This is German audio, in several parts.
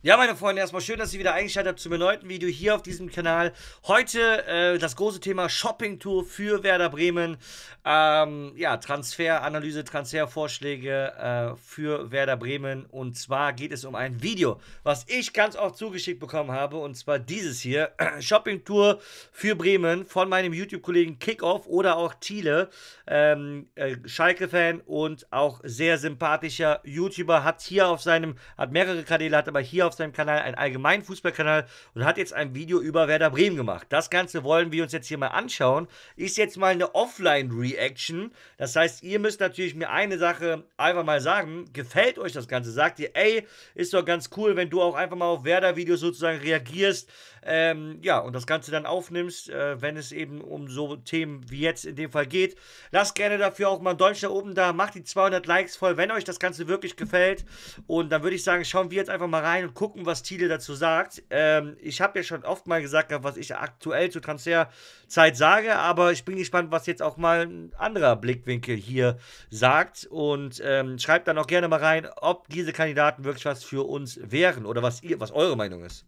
Ja, meine Freunde, erstmal schön, dass ihr wieder eingeschaltet habt zum erneuten Video hier auf diesem Kanal. Heute äh, das große Thema Shopping-Tour für Werder Bremen. Ähm, ja, Transferanalyse, Transfervorschläge äh, für Werder Bremen. Und zwar geht es um ein Video, was ich ganz oft zugeschickt bekommen habe. Und zwar dieses hier, Shopping-Tour für Bremen von meinem YouTube-Kollegen Kickoff oder auch Thiele. Ähm, äh, Schalke-Fan und auch sehr sympathischer YouTuber. Hat hier auf seinem, hat mehrere Kanäle, hat aber hier auf Sportstime-Kanal, einen allgemeinen Fußballkanal und hat jetzt ein Video über Werder Bremen gemacht. Das Ganze wollen wir uns jetzt hier mal anschauen. Ist jetzt mal eine Offline-Reaction. Das heißt, ihr müsst natürlich mir eine Sache einfach mal sagen. Gefällt euch das Ganze? Sagt ihr, ey, ist doch ganz cool, wenn du auch einfach mal auf Werder-Videos sozusagen reagierst. Ähm, ja, und das Ganze dann aufnimmst, äh, wenn es eben um so Themen wie jetzt in dem Fall geht. Lasst gerne dafür auch mal ein Däumchen oben da. Macht die 200 Likes voll, wenn euch das Ganze wirklich gefällt. Und dann würde ich sagen, schauen wir jetzt einfach mal rein und gucken, was Thiele dazu sagt. Ähm, ich habe ja schon oft mal gesagt, was ich aktuell zur Transferzeit sage, aber ich bin gespannt, was jetzt auch mal ein anderer Blickwinkel hier sagt. Und ähm, schreibt dann auch gerne mal rein, ob diese Kandidaten wirklich was für uns wären oder was, ihr, was eure Meinung ist.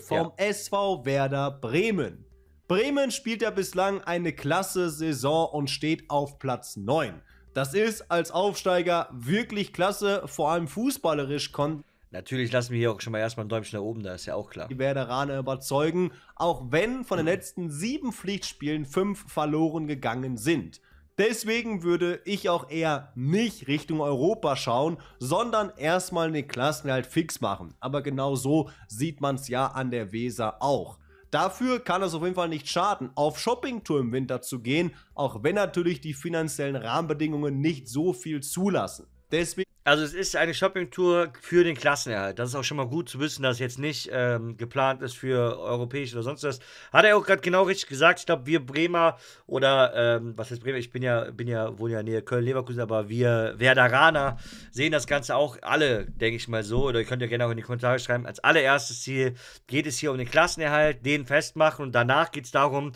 Vom ja. SV Werder Bremen. Bremen spielt ja bislang eine klasse Saison und steht auf Platz 9. Das ist als Aufsteiger wirklich klasse, vor allem fußballerisch konnten Natürlich lassen wir hier auch schon mal erstmal ein Däumchen da oben, da ist ja auch klar. Die Werderaner überzeugen, auch wenn von den letzten sieben Pflichtspielen fünf verloren gegangen sind. Deswegen würde ich auch eher nicht Richtung Europa schauen, sondern erstmal den Klassenerhalt fix machen. Aber genau so sieht man es ja an der Weser auch. Dafür kann es auf jeden Fall nicht schaden, auf Shoppingtour im Winter zu gehen, auch wenn natürlich die finanziellen Rahmenbedingungen nicht so viel zulassen. Deswegen also es ist eine Shopping-Tour für den Klassenerhalt. Das ist auch schon mal gut zu wissen, dass jetzt nicht ähm, geplant ist für europäisch oder sonst was. Hat er auch gerade genau richtig gesagt. Ich glaube, wir Bremer oder ähm, was heißt Bremer? Ich bin ja, bin ja, wohne ja näher Köln-Leverkusen, aber wir Werderaner sehen das Ganze auch alle, denke ich mal so. Oder ihr könnt ja gerne auch in die Kommentare schreiben. Als allererstes Ziel geht es hier um den Klassenerhalt, den festmachen und danach geht es darum,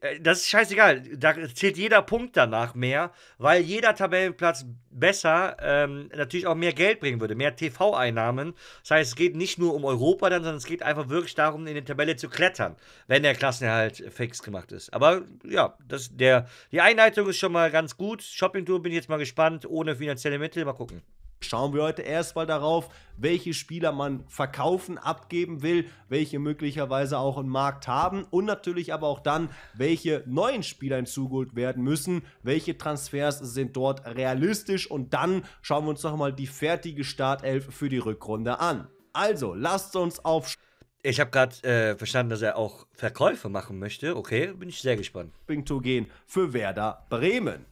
äh, das ist scheißegal. Da zählt jeder Punkt danach mehr, weil jeder Tabellenplatz besser ähm, natürlich auch mehr Geld bringen würde, mehr TV-Einnahmen. Das heißt, es geht nicht nur um Europa dann, sondern es geht einfach wirklich darum, in die Tabelle zu klettern, wenn der Klassenerhalt fix gemacht ist. Aber ja, das, der, die Einleitung ist schon mal ganz gut. Shopping-Tour bin ich jetzt mal gespannt, ohne finanzielle Mittel. Mal gucken. Schauen wir heute erstmal darauf, welche Spieler man verkaufen, abgeben will, welche möglicherweise auch im Markt haben und natürlich aber auch dann, welche neuen Spieler hinzugeholt werden müssen, welche Transfers sind dort realistisch und dann schauen wir uns nochmal die fertige Startelf für die Rückrunde an. Also, lasst uns auf ich habe gerade äh, verstanden, dass er auch Verkäufe machen möchte. Okay, bin ich sehr gespannt. Bing gehen für Werder Bremen.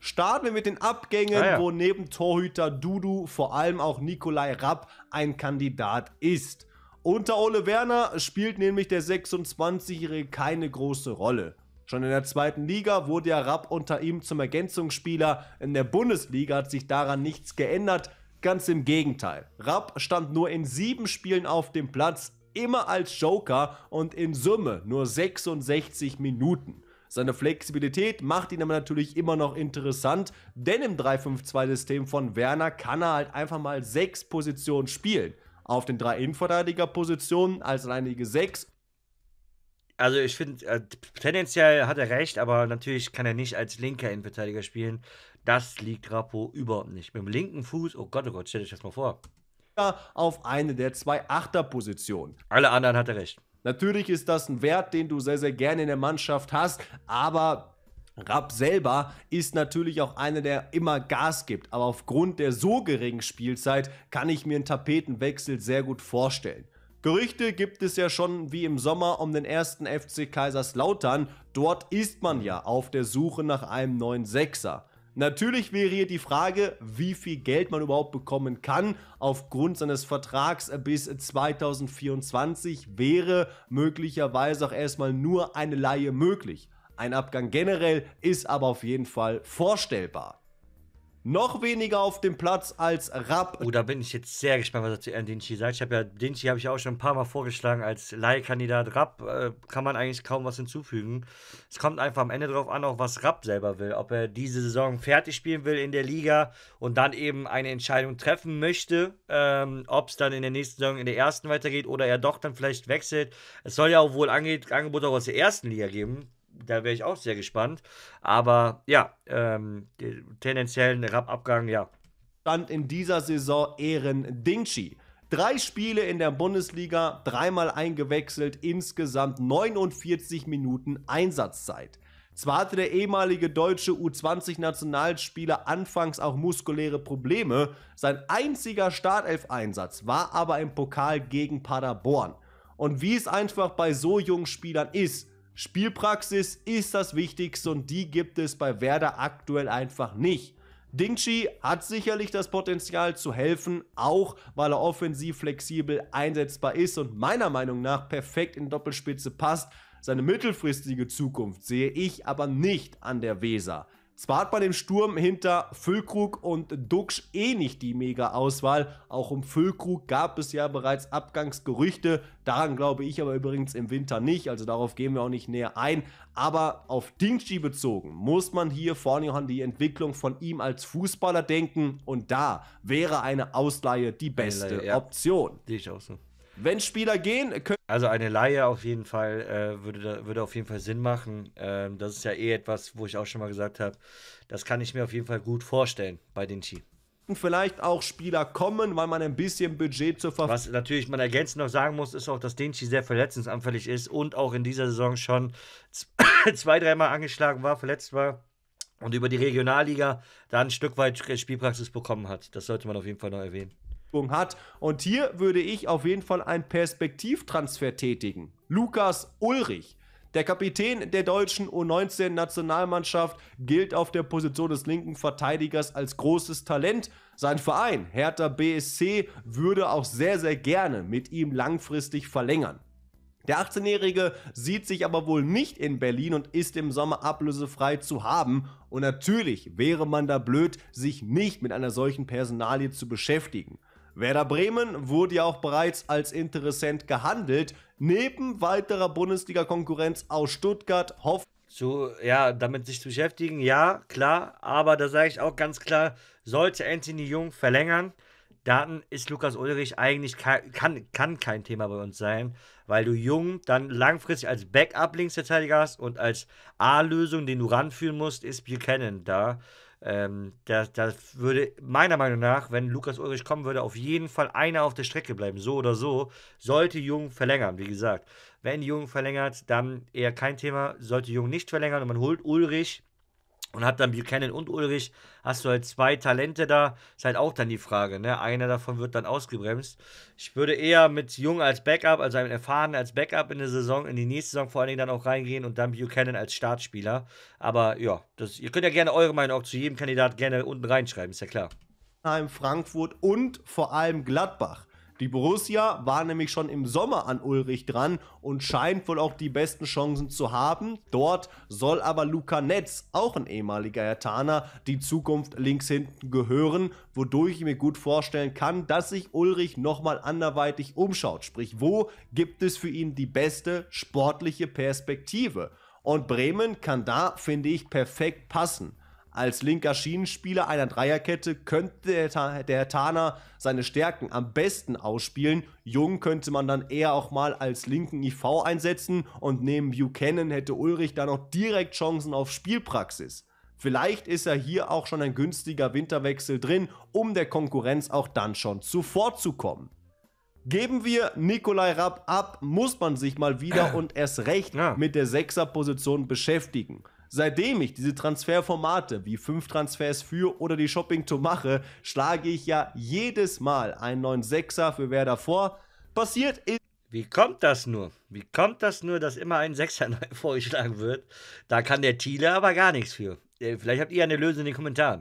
Starten wir mit den Abgängen, ah, ja. wo neben Torhüter Dudu vor allem auch Nikolai Rapp ein Kandidat ist. Unter Ole Werner spielt nämlich der 26-Jährige keine große Rolle. Schon in der zweiten Liga wurde ja Rapp unter ihm zum Ergänzungsspieler. In der Bundesliga hat sich daran nichts geändert. Ganz im Gegenteil. Rapp stand nur in sieben Spielen auf dem Platz, immer als Joker und in Summe nur 66 Minuten. Seine Flexibilität macht ihn aber natürlich immer noch interessant, denn im 3-5-2-System von Werner kann er halt einfach mal sechs Positionen spielen. Auf den drei Innenverteidiger-Positionen als alleinige sechs also ich finde, äh, tendenziell hat er recht, aber natürlich kann er nicht als linker Innenverteidiger spielen. Das liegt Rappo überhaupt nicht. Mit dem linken Fuß, oh Gott, oh Gott, stell dich das mal vor. Auf eine der zwei Achter-Positionen. Alle anderen hat er recht. Natürlich ist das ein Wert, den du sehr, sehr gerne in der Mannschaft hast, aber Rapp selber ist natürlich auch einer, der immer Gas gibt, aber aufgrund der so geringen Spielzeit kann ich mir einen Tapetenwechsel sehr gut vorstellen. Gerüchte gibt es ja schon wie im Sommer um den ersten FC Kaiserslautern. Dort ist man ja auf der Suche nach einem neuen Sechser. Natürlich wäre hier die Frage, wie viel Geld man überhaupt bekommen kann. Aufgrund seines Vertrags bis 2024 wäre möglicherweise auch erstmal nur eine Laie möglich. Ein Abgang generell ist aber auf jeden Fall vorstellbar noch weniger auf dem Platz als Rapp. Oh, da bin ich jetzt sehr gespannt, was er zu Ehren Dinci sagt. Ich habe ja Dinci habe ich auch schon ein paar Mal vorgeschlagen als Leihkandidat. Rapp äh, kann man eigentlich kaum was hinzufügen. Es kommt einfach am Ende darauf an, auch was Rapp selber will, ob er diese Saison fertig spielen will in der Liga und dann eben eine Entscheidung treffen möchte, ähm, ob es dann in der nächsten Saison in der ersten weitergeht oder er doch dann vielleicht wechselt. Es soll ja auch wohl Ange Angebote auch aus der ersten Liga geben da wäre ich auch sehr gespannt. Aber ja, ähm, tendenziellen Abgang, ja. Stand in dieser Saison Ehren Dingchi. Drei Spiele in der Bundesliga, dreimal eingewechselt, insgesamt 49 Minuten Einsatzzeit. Zwar hatte der ehemalige deutsche U20-Nationalspieler anfangs auch muskuläre Probleme, sein einziger Startelf-Einsatz war aber im Pokal gegen Paderborn. Und wie es einfach bei so jungen Spielern ist, Spielpraxis ist das Wichtigste und die gibt es bei Werder aktuell einfach nicht. Dingchi hat sicherlich das Potenzial zu helfen, auch weil er offensiv flexibel einsetzbar ist und meiner Meinung nach perfekt in Doppelspitze passt. Seine mittelfristige Zukunft sehe ich aber nicht an der Weser. Zwar hat bei dem Sturm hinter Füllkrug und Dux eh nicht die Mega-Auswahl. Auch um Füllkrug gab es ja bereits Abgangsgerüchte. Daran glaube ich aber übrigens im Winter nicht. Also darauf gehen wir auch nicht näher ein. Aber auf Dingshi bezogen muss man hier vorne an die Entwicklung von ihm als Fußballer denken. Und da wäre eine Ausleihe die beste Option. Sehe ich auch so. Wenn Spieler gehen, können. Also eine Laie auf jeden Fall äh, würde, würde auf jeden Fall Sinn machen. Ähm, das ist ja eh etwas, wo ich auch schon mal gesagt habe, das kann ich mir auf jeden Fall gut vorstellen bei den Und Vielleicht auch Spieler kommen, weil man ein bisschen Budget zur Verfügung hat. Was natürlich man ergänzend noch sagen muss, ist auch, dass Denchi sehr verletzungsanfällig ist und auch in dieser Saison schon zwei, dreimal angeschlagen war, verletzt war und über die Regionalliga dann ein Stück weit Spielpraxis bekommen hat. Das sollte man auf jeden Fall noch erwähnen hat. Und hier würde ich auf jeden Fall einen Perspektivtransfer tätigen. Lukas Ulrich. Der Kapitän der deutschen U19-Nationalmannschaft gilt auf der Position des linken Verteidigers als großes Talent. Sein Verein, Hertha BSC, würde auch sehr, sehr gerne mit ihm langfristig verlängern. Der 18-Jährige sieht sich aber wohl nicht in Berlin und ist im Sommer ablösefrei zu haben. Und natürlich wäre man da blöd, sich nicht mit einer solchen Personalie zu beschäftigen. Werder Bremen wurde ja auch bereits als Interessent gehandelt, neben weiterer Bundesliga-Konkurrenz aus Stuttgart, Hoff. So, ja, damit sich zu beschäftigen, ja, klar, aber da sage ich auch ganz klar, sollte Anthony Jung verlängern, dann ist Lukas Ulrich eigentlich kann, kann, kann kein Thema bei uns sein, weil du Jung dann langfristig als Backup-Linksverteidiger hast und als A-Lösung, den du ranführen musst, ist Buchanan da. Ähm, da, da würde meiner Meinung nach, wenn Lukas Ulrich kommen würde, auf jeden Fall einer auf der Strecke bleiben. So oder so. Sollte Jung verlängern, wie gesagt. Wenn Jung verlängert, dann eher kein Thema. Sollte Jung nicht verlängern und man holt Ulrich, und hat dann Buchanan und Ulrich, hast du halt zwei Talente da, ist halt auch dann die Frage, ne? Einer davon wird dann ausgebremst. Ich würde eher mit Jung als Backup, also einem Erfahrenen als Backup in die Saison, in die nächste Saison vor allen Dingen dann auch reingehen und dann Buchanan als Startspieler. Aber ja, das, ihr könnt ja gerne eure Meinung auch zu jedem Kandidat gerne unten reinschreiben, ist ja klar. Frankfurt und vor allem Gladbach. Die Borussia war nämlich schon im Sommer an Ulrich dran und scheint wohl auch die besten Chancen zu haben. Dort soll aber Luca Netz, auch ein ehemaliger Hertaner, die Zukunft links hinten gehören, wodurch ich mir gut vorstellen kann, dass sich Ulrich nochmal anderweitig umschaut. Sprich, wo gibt es für ihn die beste sportliche Perspektive? Und Bremen kann da, finde ich, perfekt passen. Als linker Schienenspieler einer Dreierkette könnte der, Tana seine Stärken am besten ausspielen. Jung könnte man dann eher auch mal als linken IV einsetzen und neben Buchanan hätte Ulrich dann auch direkt Chancen auf Spielpraxis. Vielleicht ist ja hier auch schon ein günstiger Winterwechsel drin, um der Konkurrenz auch dann schon zuvorzukommen. Geben wir Nikolai Rapp ab, muss man sich mal wieder und erst recht ja. mit der Sechserposition beschäftigen. Seitdem ich diese Transferformate wie 5 Transfers für oder die Shopping-Tour mache, schlage ich ja jedes Mal einen neuen Sechser für Werder vor. Passiert ist. Wie kommt das nur? Wie kommt das nur, dass immer ein Sechser neu vorgeschlagen wird? Da kann der Thiele aber gar nichts für. Äh, vielleicht habt ihr eine Lösung in den Kommentaren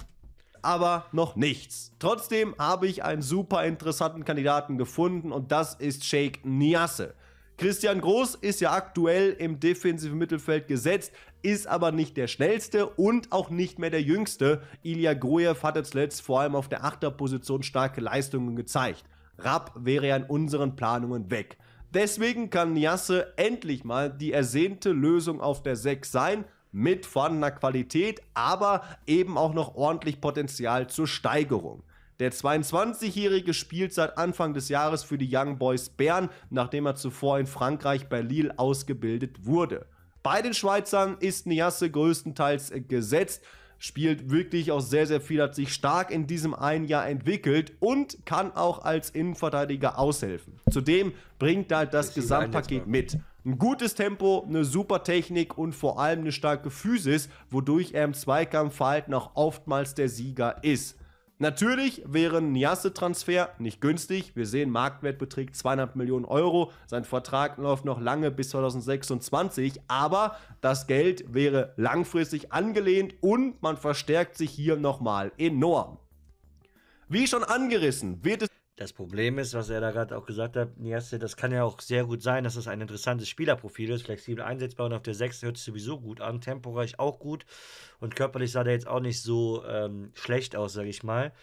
aber noch nichts. Trotzdem habe ich einen super interessanten Kandidaten gefunden und das ist Sheikh Niasse. Christian Groß ist ja aktuell im defensiven Mittelfeld gesetzt, ist aber nicht der schnellste und auch nicht mehr der jüngste. Ilya Grujev hatte zuletzt vor allem auf der Achterposition starke Leistungen gezeigt. Rapp wäre ja in unseren Planungen weg. Deswegen kann Niasse endlich mal die ersehnte Lösung auf der 6 sein, mit vorhandener Qualität, aber eben auch noch ordentlich Potenzial zur Steigerung. Der 22-Jährige spielt seit Anfang des Jahres für die Young Boys Bern, nachdem er zuvor in Frankreich bei Lille ausgebildet wurde. Bei den Schweizern ist Niasse größtenteils äh, gesetzt spielt wirklich auch sehr, sehr viel, hat sich stark in diesem einen Jahr entwickelt und kann auch als Innenverteidiger aushelfen. Zudem bringt er halt das ich Gesamtpaket mit. Ein gutes Tempo, eine super Technik und vor allem eine starke Physis, wodurch er im Zweikampfverhalten auch oftmals der Sieger ist. Natürlich wäre ein Niasse-Transfer nicht günstig. Wir sehen, Marktwert beträgt 200 Millionen Euro. Sein Vertrag läuft noch lange bis 2026. Aber das Geld wäre langfristig angelehnt und man verstärkt sich hier nochmal enorm. Wie schon angerissen, wird es das Problem ist, was er da gerade auch gesagt hat, Niasse, das kann ja auch sehr gut sein, dass das ein interessantes Spielerprofil ist, flexibel einsetzbar und auf der 6 hört es sowieso gut an, temporeich auch gut und körperlich sah der jetzt auch nicht so ähm, schlecht aus, sage ich mal.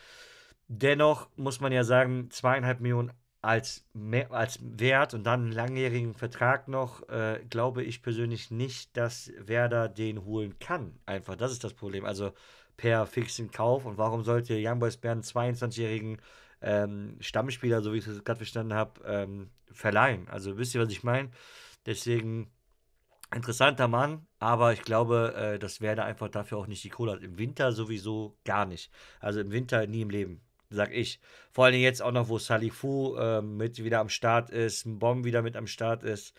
Dennoch muss man ja sagen, zweieinhalb Millionen als, mehr, als Wert und dann einen langjährigen Vertrag noch, äh, glaube ich persönlich nicht, dass Werder den holen kann. Einfach, das ist das Problem. Also per fixen Kauf und warum sollte Young Boys Bern 22-jährigen ähm, Stammspieler, so wie ich es gerade verstanden habe, ähm, verleihen. Also wisst ihr, was ich meine? Deswegen interessanter Mann, aber ich glaube, äh, dass Werder einfach dafür auch nicht die Kohle hat. Im Winter sowieso gar nicht. Also im Winter nie im Leben, sag ich. Vor allem jetzt auch noch, wo Salifu äh, mit wieder am Start ist, ein Bomb wieder mit am Start ist.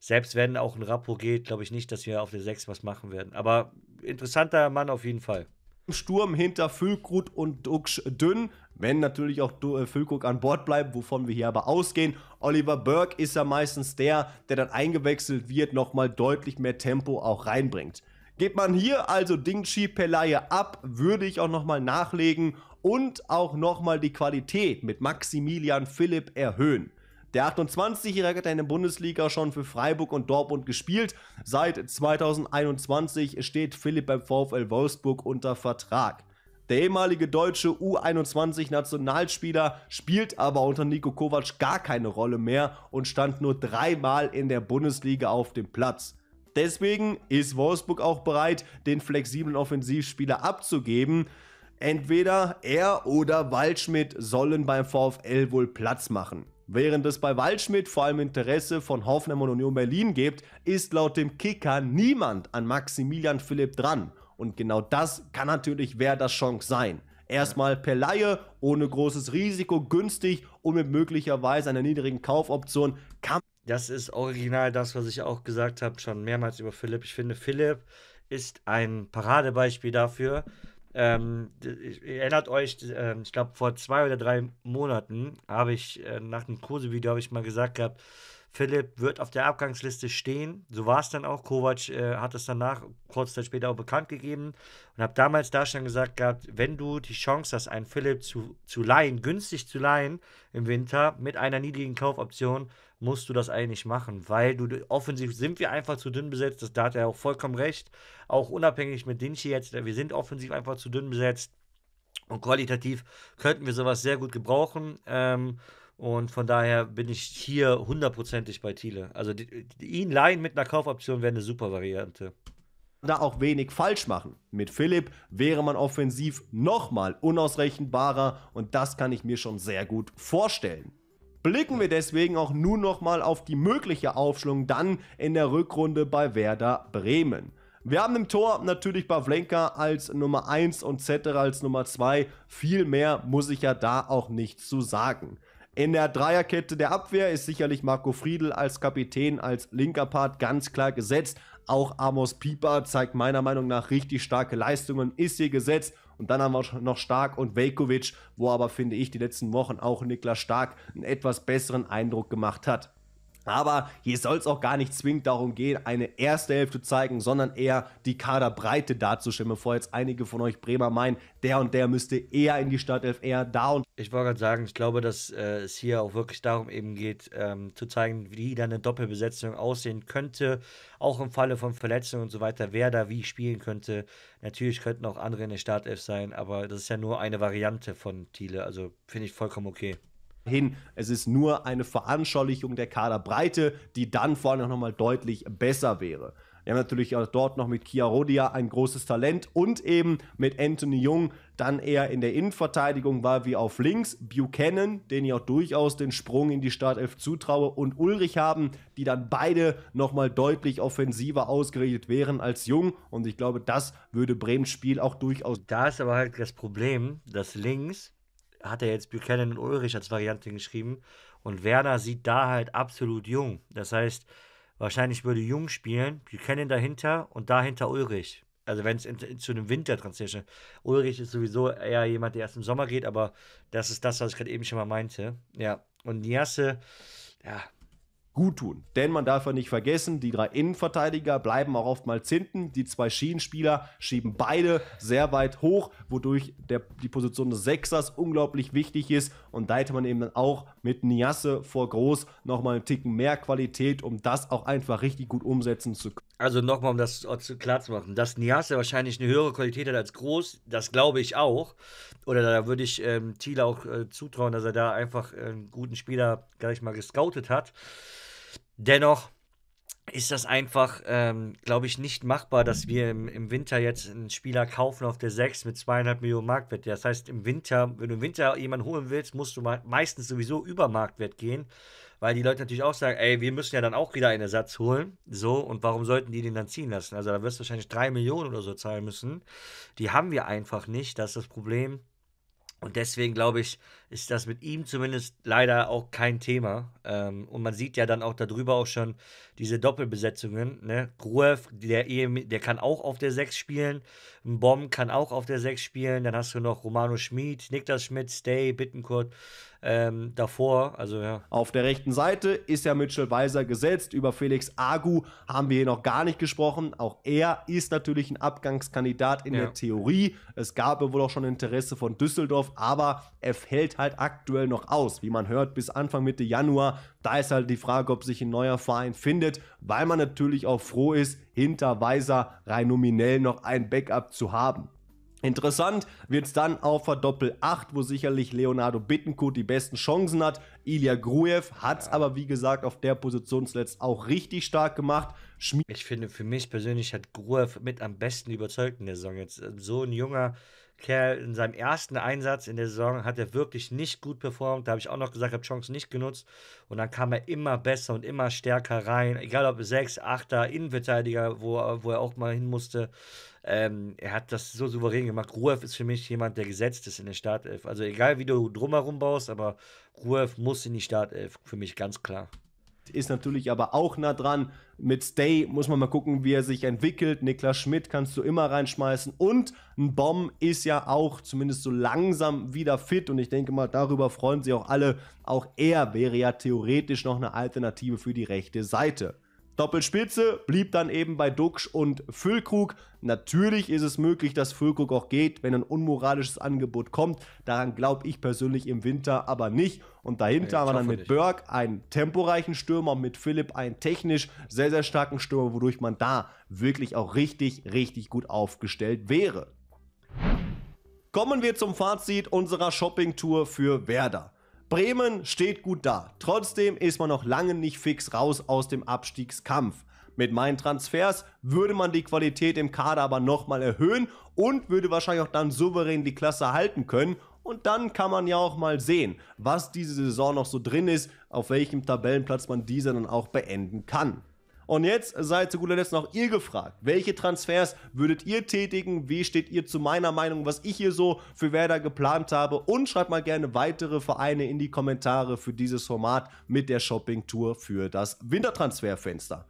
Selbst wenn auch ein Rappo geht, glaube ich nicht, dass wir auf der 6 was machen werden. Aber interessanter Mann auf jeden Fall. Sturm hinter Füllkrut und Duxch Dünn. Wenn natürlich auch äh, Füllkrug an Bord bleibt, wovon wir hier aber ausgehen. Oliver Burke ist ja meistens der, der dann eingewechselt wird, nochmal deutlich mehr Tempo auch reinbringt. Geht man hier also Dingchi Pelaye ab, würde ich auch nochmal nachlegen und auch nochmal die Qualität mit Maximilian Philipp erhöhen. Der 28-Jährige hat in der Bundesliga schon für Freiburg und Dortmund gespielt. Seit 2021 steht Philipp beim VfL Wolfsburg unter Vertrag. Der ehemalige deutsche U21-Nationalspieler spielt aber unter Nico Kovac gar keine Rolle mehr und stand nur dreimal in der Bundesliga auf dem Platz. Deswegen ist Wolfsburg auch bereit, den flexiblen Offensivspieler abzugeben. Entweder er oder Waldschmidt sollen beim VfL wohl Platz machen. Während es bei Waldschmidt vor allem Interesse von Hoffenheim und Union Berlin gibt, ist laut dem Kicker niemand an Maximilian Philipp dran. Und genau das kann natürlich Werder Chance sein. Erstmal per Laie, ohne großes Risiko, günstig und mit möglicherweise einer niedrigen Kaufoption kann. Das ist original das, was ich auch gesagt habe, schon mehrmals über Philipp. Ich finde, Philipp ist ein Paradebeispiel dafür, ähm, ihr erinnert euch, ähm, ich glaube, vor zwei oder drei Monaten habe ich äh, nach dem kurse video habe ich mal gesagt gehabt, Philipp wird auf der Abgangsliste stehen. So war es dann auch. Kovac äh, hat es danach kurz Zeit später auch bekannt gegeben und habe damals da schon gesagt gehabt, wenn du die Chance hast, einen Philipp zu, zu leihen, günstig zu leihen im Winter mit einer niedrigen Kaufoption, musst du das eigentlich machen, weil du offensiv sind wir einfach zu dünn besetzt. Das, da hat er auch vollkommen recht. Auch unabhängig mit Dinci jetzt, wir sind offensiv einfach zu dünn besetzt. Und qualitativ könnten wir sowas sehr gut gebrauchen. Ähm, und von daher bin ich hier hundertprozentig bei Thiele. Also die, die, ihn leihen mit einer Kaufoption wäre eine super Variante. Da auch wenig falsch machen. Mit Philipp wäre man offensiv nochmal unausrechenbarer und das kann ich mir schon sehr gut vorstellen. Blicken wir deswegen auch nun nochmal auf die mögliche Aufschlung dann in der Rückrunde bei Werder Bremen. Wir haben im Tor natürlich Pavlenka als Nummer 1 und Zetter als Nummer 2. Viel mehr muss ich ja da auch nicht zu sagen. In der Dreierkette der Abwehr ist sicherlich Marco Friedl als Kapitän, als linker Part ganz klar gesetzt. Auch Amos Pieper zeigt meiner Meinung nach richtig starke Leistungen, ist hier gesetzt und dann haben wir noch Stark und Velkovic, wo aber, finde ich, die letzten Wochen auch Niklas Stark einen etwas besseren Eindruck gemacht hat. Aber hier soll es auch gar nicht zwingend darum gehen, eine erste Hälfte zu zeigen, sondern eher die Kaderbreite darzustellen, bevor jetzt einige von euch Bremer meinen, der und der müsste eher in die Startelf, eher da und. Ich wollte gerade sagen, ich glaube, dass äh, es hier auch wirklich darum eben geht, ähm, zu zeigen, wie da eine Doppelbesetzung aussehen könnte, auch im Falle von Verletzungen und so weiter, wer da wie spielen könnte. Natürlich könnten auch andere in der Startelf sein, aber das ist ja nur eine Variante von Thiele, also finde ich vollkommen okay hin. Es ist nur eine Veranschaulichung der Kaderbreite, die dann vor allem noch mal deutlich besser wäre. Wir haben natürlich auch dort noch mit Kia Rodia ein großes Talent und eben mit Anthony Jung dann eher in der Innenverteidigung war wie auf links. Buchanan, den ich auch durchaus den Sprung in die Startelf zutraue, und Ulrich haben, die dann beide nochmal deutlich offensiver ausgerichtet wären als Jung. Und ich glaube, das würde Bremens Spiel auch durchaus. Da ist aber halt das Problem, dass links hat er jetzt Buchanan und Ulrich als Variante geschrieben. Und Werner sieht da halt absolut jung. Das heißt, wahrscheinlich würde Jung spielen, Buchanan dahinter und dahinter Ulrich. Also wenn es zu einem Winter Ulrich ist sowieso eher jemand, der erst im Sommer geht, aber das ist das, was ich gerade eben schon mal meinte. Ja. Und Niasse, ja, gut tun. Denn man darf ja nicht vergessen, die drei Innenverteidiger bleiben auch oftmals hinten. Die zwei Schienenspieler schieben beide sehr weit hoch, wodurch der, die Position des Sechsers unglaublich wichtig ist. Und da hätte man eben dann auch mit Niasse vor Groß nochmal einen Ticken mehr Qualität, um das auch einfach richtig gut umsetzen zu können. Also nochmal, um das klar zu machen, dass Niasse wahrscheinlich eine höhere Qualität hat als Groß, das glaube ich auch. Oder da würde ich ähm, Thiele auch äh, zutrauen, dass er da einfach äh, einen guten Spieler gleich mal gescoutet hat. Dennoch ist das einfach, ähm, glaube ich, nicht machbar, dass wir im, im, Winter jetzt einen Spieler kaufen auf der 6 mit zweieinhalb Millionen Marktwert. Das heißt, im Winter, wenn du im Winter jemanden holen willst, musst du meistens sowieso über Marktwert gehen weil die Leute natürlich auch sagen, ey, wir müssen ja dann auch wieder einen Ersatz holen, so, und warum sollten die den dann ziehen lassen? Also da wirst du wahrscheinlich drei Millionen oder so zahlen müssen. Die haben wir einfach nicht, das ist das Problem. Und deswegen glaube ich, ist das mit ihm zumindest leider auch kein Thema. Ähm, und man sieht ja dann auch darüber auch schon diese Doppelbesetzungen. Ne? Gruev, der, eh der kann auch auf der 6 spielen. Ein Bomb kann auch auf der 6 spielen. Dann hast du noch Romano Schmid, Niklas Schmidt, Stay, Bittenkurt ähm, davor. Also, ja. Auf der rechten Seite ist ja Mitchell Weiser gesetzt. Über Felix Agu haben wir hier noch gar nicht gesprochen. Auch er ist natürlich ein Abgangskandidat in ja. der Theorie. Es gab wohl auch schon Interesse von Düsseldorf, aber er fällt halt halt aktuell noch aus. Wie man hört, bis Anfang Mitte Januar. Da ist halt die Frage, ob sich ein neuer Verein findet, weil man natürlich auch froh ist, hinter Weiser rein nominell noch ein Backup zu haben. Interessant wird es dann auf der Doppel 8, wo sicherlich Leonardo Bittencourt die besten Chancen hat. Ilya Grujew hat es aber, wie gesagt, auf der Position zuletzt auch richtig stark gemacht. Schmied. Ich finde, für mich persönlich hat Gruev mit am besten überzeugt in der Saison. Jetzt äh, so ein junger Kerl in seinem ersten Einsatz in der Saison hat er wirklich nicht gut performt. Da habe ich auch noch gesagt, habe Chance nicht genutzt. Und dann kam er immer besser und immer stärker rein. Egal ob 6, 8er, Innenverteidiger, wo, wo er auch mal hin musste. Ähm, er hat das so souverän gemacht. Ruev ist für mich jemand, der gesetzt ist in der Startelf. Also egal, wie du drumherum baust, aber Ruev muss in die Startelf. Für mich ganz klar ist natürlich aber auch nah dran. Mit Stay muss man mal gucken, wie er sich entwickelt. Niklas Schmidt kannst du immer reinschmeißen. Und ein Bomb ist ja auch zumindest so langsam wieder fit. Und ich denke mal, darüber freuen sich auch alle. Auch er wäre ja theoretisch noch eine Alternative für die rechte Seite. Doppelspitze blieb dann eben bei Duxch und Füllkrug. Natürlich ist es möglich, dass Füllkrug auch geht, wenn ein unmoralisches Angebot kommt. Daran glaube ich persönlich im Winter aber nicht. Und dahinter ja, haben wir dann mit Berg einen temporeichen Stürmer, und mit Philipp einen technisch sehr, sehr starken Stürmer, wodurch man da wirklich auch richtig, richtig gut aufgestellt wäre. Kommen wir zum Fazit unserer Shopping-Tour für Werder. Bremen steht gut da. Trotzdem ist man noch lange nicht fix raus aus dem Abstiegskampf. Mit meinen Transfers würde man die Qualität im Kader aber nochmal erhöhen und würde wahrscheinlich auch dann souverän die Klasse halten können. Und dann kann man ja auch mal sehen, was diese Saison noch so drin ist, auf welchem Tabellenplatz man diese dann auch beenden kann. Und jetzt seid zu guter Letzt noch ihr gefragt. Welche Transfers würdet ihr tätigen? Wie steht ihr zu meiner Meinung, was ich hier so für Werder geplant habe? Und schreibt mal gerne weitere Vereine in die Kommentare für dieses Format mit der Shopping-Tour für das Wintertransferfenster.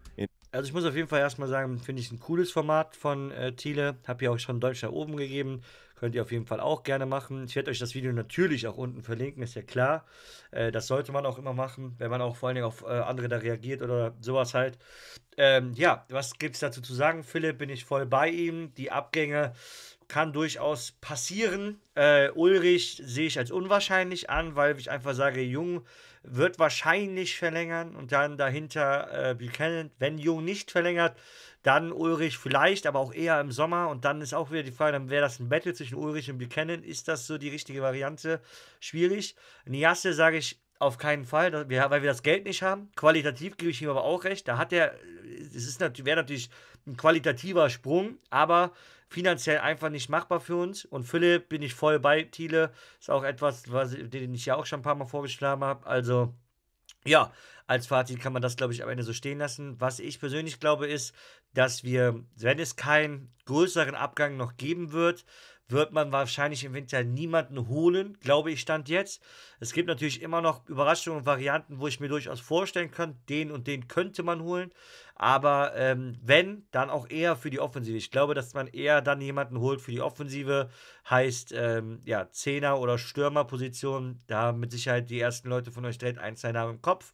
Also ich muss auf jeden Fall erstmal sagen, finde ich ein cooles Format von äh, Thiele. Habe ja auch schon Deutsch nach oben gegeben. Könnt ihr auf jeden Fall auch gerne machen. Ich werde euch das Video natürlich auch unten verlinken, ist ja klar. Äh, das sollte man auch immer machen, wenn man auch vor allen Dingen auf äh, andere da reagiert oder sowas halt. Ähm, ja, was gibt es dazu zu sagen? Philipp, bin ich voll bei ihm. Die Abgänge kann durchaus passieren. Äh, Ulrich sehe ich als unwahrscheinlich an, weil ich einfach sage, Jung wird wahrscheinlich verlängern und dann dahinter äh, Buchanan. Wenn Jung nicht verlängert, dann Ulrich vielleicht, aber auch eher im Sommer. Und dann ist auch wieder die Frage, dann wäre das ein Battle zwischen Ulrich und Buchanan. Ist das so die richtige Variante? Schwierig. Niasse sage ich auf keinen Fall, weil wir das Geld nicht haben. Qualitativ gebe ich ihm aber auch recht. Da hat er, es wäre natürlich ein qualitativer Sprung, aber finanziell einfach nicht machbar für uns. Und Philipp bin ich voll bei. Thiele ist auch etwas, was, den ich ja auch schon ein paar Mal vorgeschlagen habe. Also ja, als Fazit kann man das, glaube ich, am Ende so stehen lassen. Was ich persönlich glaube, ist, dass wir, wenn es keinen größeren Abgang noch geben wird, wird man wahrscheinlich im Winter niemanden holen, glaube ich, stand jetzt. Es gibt natürlich immer noch Überraschungen und Varianten, wo ich mir durchaus vorstellen kann, den und den könnte man holen. Aber ähm, wenn, dann auch eher für die Offensive. Ich glaube, dass man eher dann jemanden holt für die Offensive, heißt ähm, ja, Zehner- oder Stürmerposition. Da haben mit Sicherheit die ersten Leute von euch direkt ein, zwei Einzelnamen im Kopf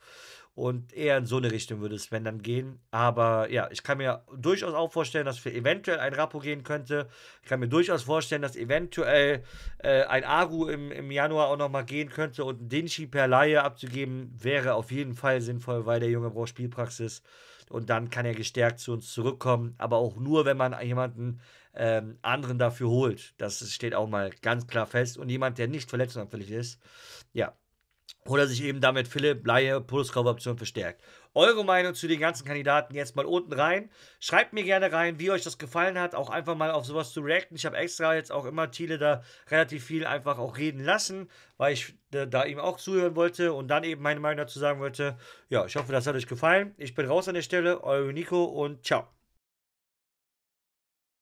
und eher in so eine Richtung würde es, wenn dann gehen. Aber ja, ich kann mir durchaus auch vorstellen, dass für eventuell ein Rappo gehen könnte. Ich kann mir durchaus vorstellen, dass eventuell äh, ein Agu im, im Januar auch nochmal gehen könnte und ein Dinchi per Laie abzugeben, wäre auf jeden Fall sinnvoll, weil der Junge braucht Spielpraxis und dann kann er gestärkt zu uns zurückkommen. Aber auch nur, wenn man jemanden ähm, anderen dafür holt. Das steht auch mal ganz klar fest. Und jemand, der nicht verletzungsanfällig ist, ja, oder sich eben damit Philipp Laie Pulskörperoption verstärkt. Eure Meinung zu den ganzen Kandidaten jetzt mal unten rein. Schreibt mir gerne rein, wie euch das gefallen hat, auch einfach mal auf sowas zu reacten. Ich habe extra jetzt auch immer Thiele da relativ viel einfach auch reden lassen, weil ich äh, da ihm auch zuhören wollte und dann eben meine Meinung dazu sagen wollte. Ja, ich hoffe, das hat euch gefallen. Ich bin raus an der Stelle, euer Nico und ciao.